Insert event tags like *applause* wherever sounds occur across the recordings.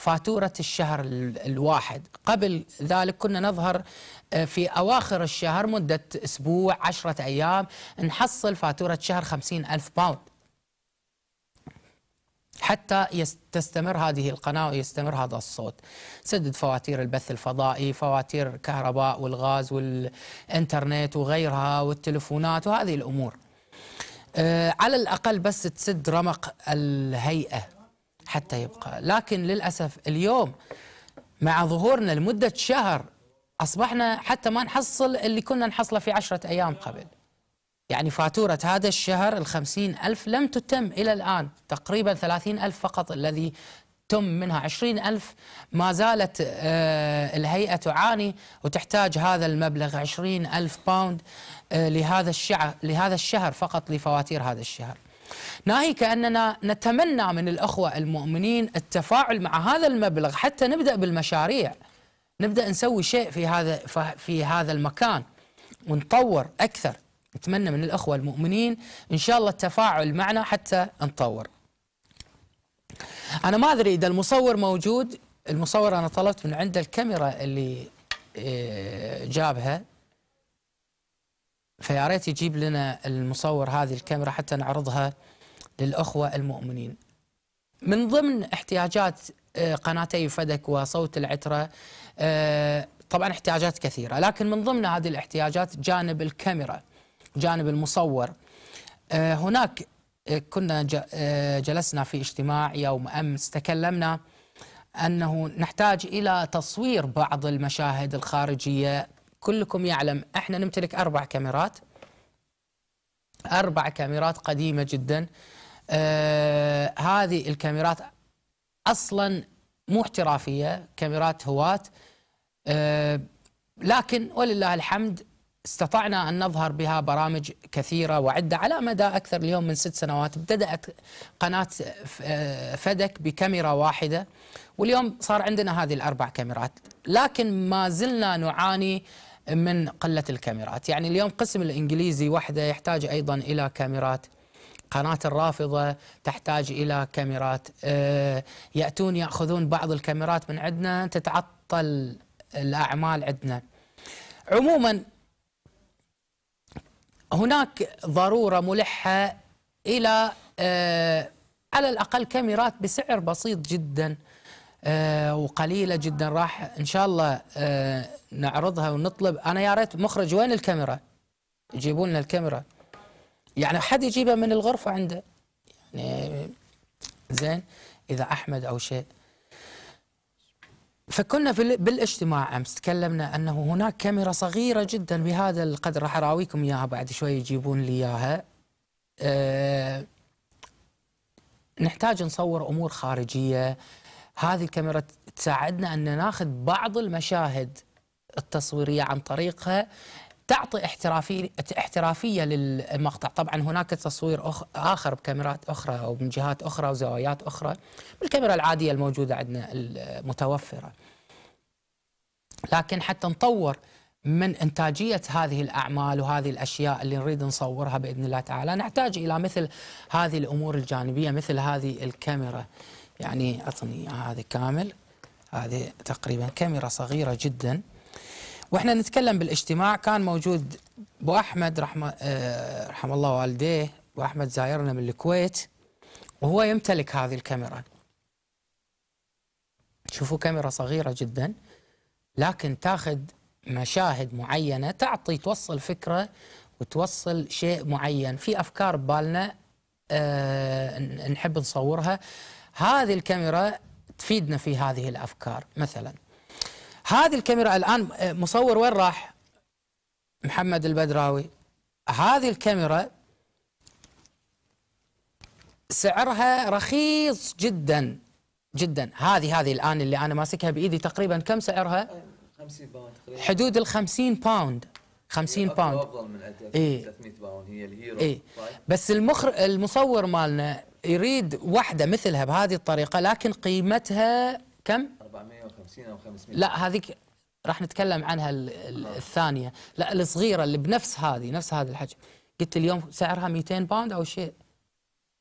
فاتورة الشهر الواحد قبل ذلك كنا نظهر آه، في أواخر الشهر مدة أسبوع عشرة أيام نحصل فاتورة شهر خمسين ألف باوند حتى تستمر هذه القناة ويستمر هذا الصوت سدد فواتير البث الفضائي فواتير الكهرباء والغاز والإنترنت وغيرها والتلفونات وهذه الأمور آه، على الأقل بس تسد رمق الهيئة حتى يبقى لكن للأسف اليوم مع ظهورنا لمدة شهر أصبحنا حتى ما نحصل اللي كنا نحصله في عشرة أيام قبل يعني فاتورة هذا الشهر الخمسين ألف لم تتم إلى الآن تقريبا ثلاثين ألف فقط الذي تم منها عشرين ألف ما زالت آه، الهيئة تعاني وتحتاج هذا المبلغ عشرين ألف باوند آه، لهذا الشهر فقط لفواتير هذا الشهر ناهيك أننا نتمنى من الأخوة المؤمنين التفاعل مع هذا المبلغ حتى نبدأ بالمشاريع نبدأ نسوي شيء في هذا في هذا المكان ونطور أكثر نتمنى من الأخوة المؤمنين إن شاء الله التفاعل معنا حتى نطور أنا ما أدري إذا المصور موجود المصور أنا طلبت من عنده الكاميرا اللي آه، جابها فيا ريت يجيب لنا المصور هذه الكاميرا حتى نعرضها للأخوة المؤمنين من ضمن احتياجات آه، قناتي فدك وصوت العترة آه، طبعا احتياجات كثيرة لكن من ضمن هذه الاحتياجات جانب الكاميرا جانب المصور آه، هناك كنا جلسنا في اجتماع يوم أمس تكلمنا أنه نحتاج إلى تصوير بعض المشاهد الخارجية كلكم يعلم احنا نمتلك اربع كاميرات اربع كاميرات قديمه جدا آه هذه الكاميرات اصلا مو احترافيه كاميرات هواه آه لكن ولله الحمد استطعنا ان نظهر بها برامج كثيره وعده على مدى اكثر اليوم من ست سنوات ابتدات قناه آه، فدك بكاميرا واحده واليوم صار عندنا هذه الاربع كاميرات لكن ما زلنا نعاني من قلة الكاميرات يعني اليوم قسم الإنجليزي وحده يحتاج أيضا إلى كاميرات قناة الرافضة تحتاج إلى كاميرات أه، يأتون يأخذون بعض الكاميرات من عندنا تتعطل الأعمال عندنا عموما هناك ضرورة ملحة إلى أه، على الأقل كاميرات بسعر بسيط جداً آه، وقليله جدا راح ان شاء الله آه، نعرضها ونطلب انا يا ريت مخرج وين الكاميرا؟ يجيبوا لنا الكاميرا يعني حد يجيبها من الغرفه عنده يعني زين اذا احمد او شيء فكنا بالاجتماع امس تكلمنا انه هناك كاميرا صغيره جدا بهذا القدر راح اراويكم اياها بعد شوي يجيبون لي اياها أه نحتاج نصور امور خارجيه هذه الكاميرا تساعدنا ان ناخذ بعض المشاهد التصويريه عن طريقها تعطي احترافيه احترافيه للمقطع، طبعا هناك تصوير اخر بكاميرات اخرى او من جهات اخرى وزوايات اخرى بالكاميرا العاديه الموجوده عندنا المتوفره. لكن حتى نطور من انتاجيه هذه الاعمال وهذه الاشياء اللي نريد نصورها باذن الله تعالى نحتاج الى مثل هذه الامور الجانبيه مثل هذه الكاميرا. يعني أعطني هذا كامل هذه تقريبا كاميرا صغيرة جدا واحنا نتكلم بالاجتماع كان موجود ابو احمد رحمه أه رحم الله والديه ابو احمد زايرنا من الكويت وهو يمتلك هذه الكاميرا شوفوا كاميرا صغيرة جدا لكن تاخذ مشاهد معينة تعطي توصل فكرة وتوصل شيء معين في أفكار ببالنا أه نحب نصورها هذه الكاميرا تفيدنا في هذه الافكار مثلا هذه الكاميرا الان آه، مصور وين راح؟ محمد البدراوي هذه الكاميرا سعرها رخيص جدا جدا هذه هذه الان اللي انا ماسكها بايدي تقريبا كم سعرها؟ 50 باوند تقريبا حدود ال 50 باوند 50 باوند افضل من 300 إيه. باوند هي الهيرو إيه؟ بس المخر المصور مالنا يريد واحدة مثلها بهذه الطريقة لكن قيمتها كم؟ 450 أو 500 لا هذيك راح نتكلم عنها الثانية لا الصغيرة اللي بنفس هذه نفس هذا الحجم قلت اليوم سعرها 200 باوند أو شيء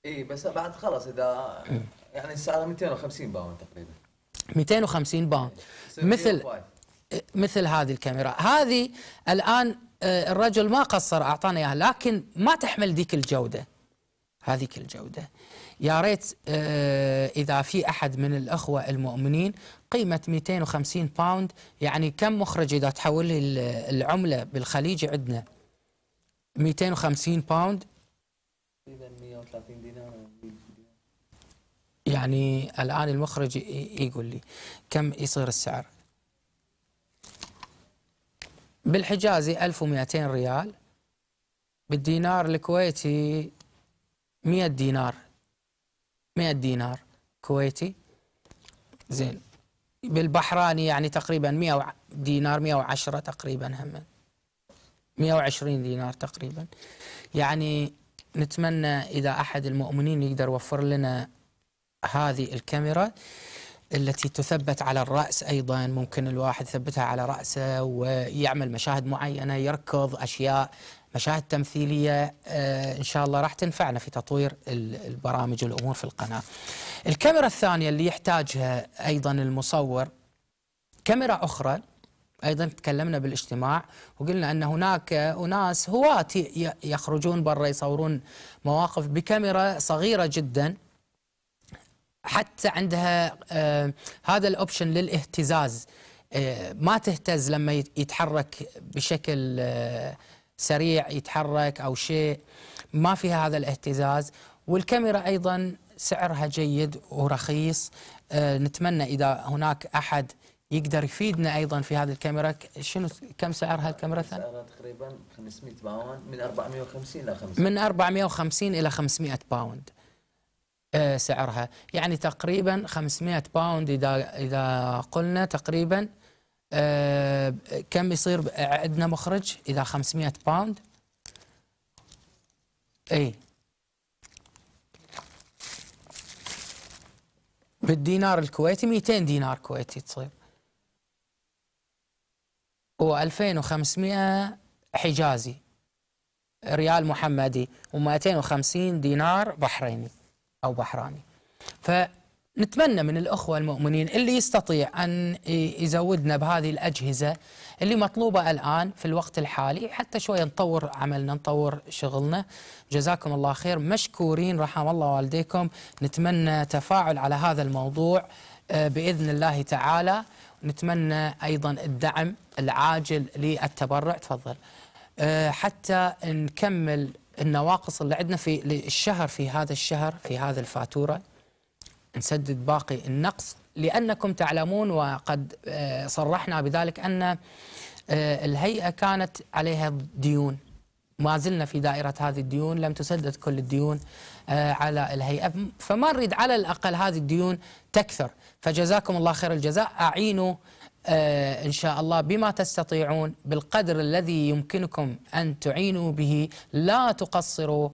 اي بس بعد خلاص إذا *clears throat* يعني سعرها 250 باوند تقريبا 250 باوند مثل مثل هذه الكاميرا هذه الآن آه، الرجل ما قصر أعطانا إياها لكن ما تحمل ذيك الجودة هذيك الجودة يا ريت آه، إذا في أحد من الأخوة المؤمنين قيمة 250 باوند يعني كم مخرج إذا تحول لي العملة بالخليج عندنا 250 باوند يعني الآن المخرج يقول لي كم يصير السعر بالحجازي 1200 ريال بالدينار الكويتي 100 دينار 100 دينار كويتي زين بالبحراني يعني تقريبا 100 دينار 110 تقريبا هم 120 دينار تقريبا يعني نتمنى اذا احد المؤمنين يقدر يوفر لنا هذه الكاميرا التي تثبت على الرأس أيضا ممكن الواحد يثبتها على رأسه ويعمل مشاهد معينة يركض أشياء مشاهد تمثيلية آه، إن شاء الله راح تنفعنا في تطوير البرامج والأمور في القناة الكاميرا الثانية اللي يحتاجها أيضا المصور كاميرا أخرى ايضا تكلمنا بالاجتماع وقلنا ان هناك اناس هواة يخرجون برا يصورون مواقف بكاميرا صغيره جدا حتى عندها آه، هذا الاوبشن للاهتزاز آه، ما تهتز لما يتحرك بشكل آه، سريع يتحرك او شيء ما فيها هذا الاهتزاز والكاميرا ايضا سعرها جيد ورخيص نتمنى اذا هناك احد يقدر يفيدنا ايضا في هذه الكاميرا شنو كم سعرها الكاميرا ثاني؟ سعرها تقريبا 500 باوند من 450 الى 500 من 450 الى 500 باوند آه، سعرها يعني تقريبا 500 باوند إذا إذا قلنا تقريبا آه، كم يصير عندنا مخرج إذا 500 باوند أي بالدينار الكويتي 200 دينار كويتي تصير و2500 حجازي ريال محمدي و250 دينار بحريني أو بحراني فنتمنى من الأخوة المؤمنين اللي يستطيع أن يزودنا بهذه الأجهزة اللي مطلوبة الآن في الوقت الحالي حتى شوية نطور عملنا نطور شغلنا جزاكم الله خير مشكورين رحم الله والديكم نتمنى تفاعل على هذا الموضوع آه، بإذن الله تعالى نتمنى أيضا الدعم العاجل للتبرع تفضل آه، حتى نكمل النواقص اللي عندنا في الشهر في هذا الشهر في هذه الفاتوره نسدد باقي النقص لانكم تعلمون وقد آه، صرحنا بذلك ان آه، الهيئه كانت عليها ديون ما زلنا في دائرة هذه الديون لم تسدد كل الديون آه، على الهيئة فما نريد على الأقل هذه الديون تكثر فجزاكم الله خير الجزاء أعينوا آه، إن شاء الله بما تستطيعون بالقدر الذي يمكنكم أن تعينوا به لا تقصروا